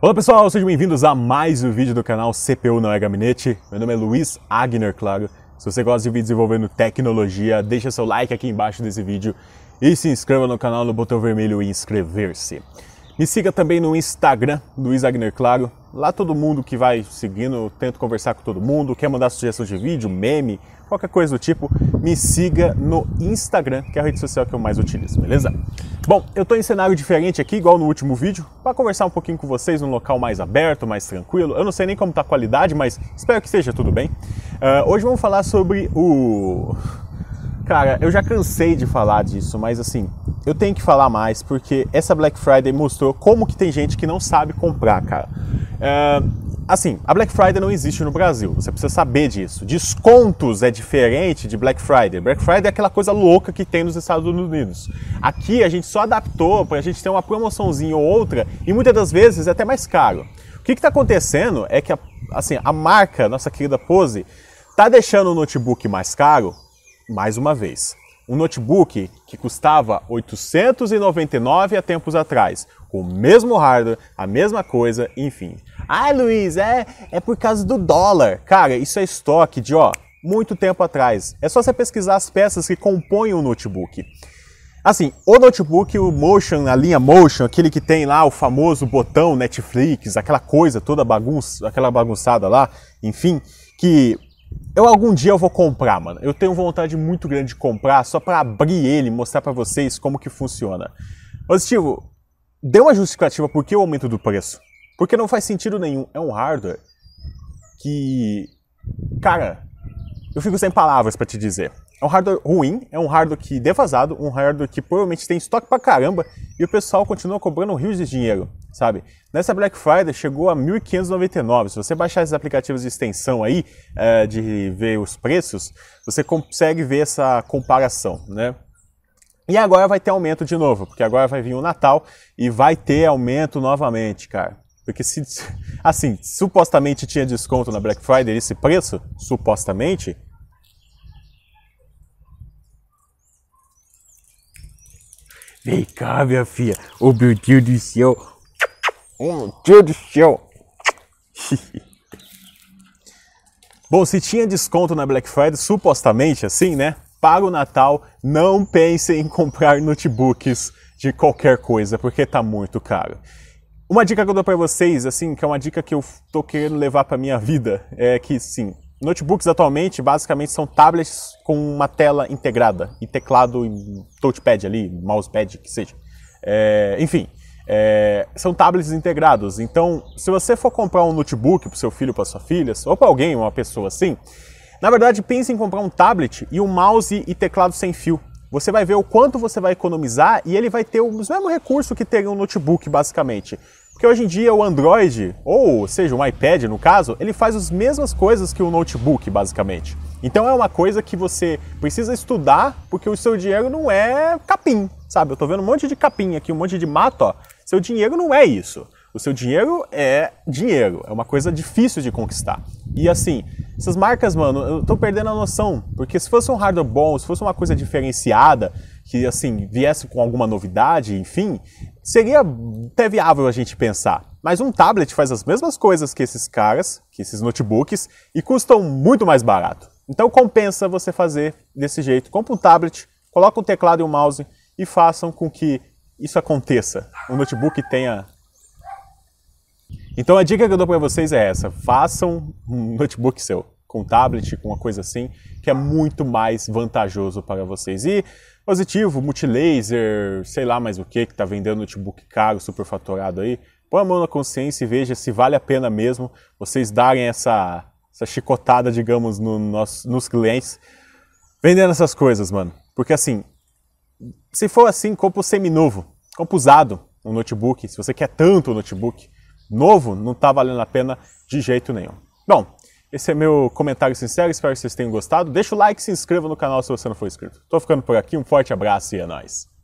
Olá pessoal, sejam bem-vindos a mais um vídeo do canal CPU Não é Gabinete. Meu nome é Luiz Agner, claro. Se você gosta de vídeos desenvolvendo tecnologia, deixa seu like aqui embaixo desse vídeo e se inscreva no canal no botão vermelho inscrever-se. Me siga também no Instagram, Luiz Agner Claro. Lá todo mundo que vai seguindo, eu tento conversar com todo mundo, quer mandar sugestões de vídeo, meme, qualquer coisa do tipo, me siga no Instagram, que é a rede social que eu mais utilizo, beleza? Bom, eu estou em cenário diferente aqui, igual no último vídeo, para conversar um pouquinho com vocês num local mais aberto, mais tranquilo. Eu não sei nem como está a qualidade, mas espero que esteja tudo bem. Uh, hoje vamos falar sobre o. Cara, eu já cansei de falar disso, mas assim, eu tenho que falar mais porque essa Black Friday mostrou como que tem gente que não sabe comprar, cara. É, assim, a Black Friday não existe no Brasil, você precisa saber disso. Descontos é diferente de Black Friday. Black Friday é aquela coisa louca que tem nos Estados Unidos. Aqui a gente só adaptou para a gente ter uma promoçãozinha ou outra e muitas das vezes é até mais caro. O que está acontecendo é que a, assim, a marca, nossa querida Pose, está deixando o notebook mais caro mais uma vez um notebook que custava 899 há tempos atrás, com o mesmo hardware, a mesma coisa, enfim. Ah, Luiz, é, é por causa do dólar. Cara, isso é estoque de, ó, muito tempo atrás. É só você pesquisar as peças que compõem o notebook. Assim, o notebook, o Motion, a linha Motion, aquele que tem lá o famoso botão Netflix, aquela coisa toda bagunça, aquela bagunçada lá, enfim, que eu algum dia eu vou comprar, mano. Eu tenho vontade muito grande de comprar só para abrir ele, mostrar para vocês como que funciona. Positivo. dê uma justificativa por que o aumento do preço? Porque não faz sentido nenhum. É um hardware que cara, eu fico sem palavras para te dizer. É um hardware ruim, é um hardware que defasado, um hardware que provavelmente tem estoque pra caramba e o pessoal continua cobrando rios de dinheiro, sabe? Nessa Black Friday chegou a 1.599. Se você baixar esses aplicativos de extensão aí, é, de ver os preços, você consegue ver essa comparação, né? E agora vai ter aumento de novo, porque agora vai vir o Natal e vai ter aumento novamente, cara. Porque se, assim, supostamente tinha desconto na Black Friday esse preço, supostamente, Vem cá, minha filha. Ô, meu Deus do céu. Ô meu Deus do céu. Bom, se tinha desconto na Black Friday, supostamente assim, né? Para o Natal, não pense em comprar notebooks de qualquer coisa, porque tá muito caro. Uma dica que eu dou para vocês, assim, que é uma dica que eu tô querendo levar para minha vida, é que sim, Notebooks atualmente basicamente são tablets com uma tela integrada e teclado e touchpad ali, mousepad, que seja. É, enfim, é, são tablets integrados. Então, se você for comprar um notebook para seu filho, para sua filha, ou para alguém, uma pessoa assim, na verdade pense em comprar um tablet e um mouse e teclado sem fio. Você vai ver o quanto você vai economizar e ele vai ter os mesmos recursos que teria um notebook, basicamente. Porque hoje em dia o Android, ou seja, um iPad no caso, ele faz as mesmas coisas que o um notebook, basicamente. Então é uma coisa que você precisa estudar, porque o seu dinheiro não é capim, sabe? Eu tô vendo um monte de capim aqui, um monte de mato, ó. Seu dinheiro não é isso. O seu dinheiro é dinheiro, é uma coisa difícil de conquistar. E assim, essas marcas, mano, eu tô perdendo a noção. Porque se fosse um hardware bom, se fosse uma coisa diferenciada, que assim, viesse com alguma novidade, enfim, seria até viável a gente pensar. Mas um tablet faz as mesmas coisas que esses caras, que esses notebooks, e custam muito mais barato. Então compensa você fazer desse jeito. Compre um tablet, coloca um teclado e um mouse e façam com que isso aconteça. O notebook tenha então a dica que eu dou para vocês é essa: façam um notebook seu, com tablet, com uma coisa assim, que é muito mais vantajoso para vocês. E positivo, multilaser, sei lá mais o que, que está vendendo notebook caro, superfaturado aí, põe a mão na consciência e veja se vale a pena mesmo vocês darem essa, essa chicotada, digamos, no nosso, nos clientes vendendo essas coisas, mano. Porque assim, se for assim, compra o seminovo, compra usado um notebook, se você quer tanto o um notebook novo, não está valendo a pena de jeito nenhum. Bom, esse é meu comentário sincero, espero que vocês tenham gostado. Deixa o like, se inscreva no canal se você não for inscrito. Estou ficando por aqui, um forte abraço e é nóis!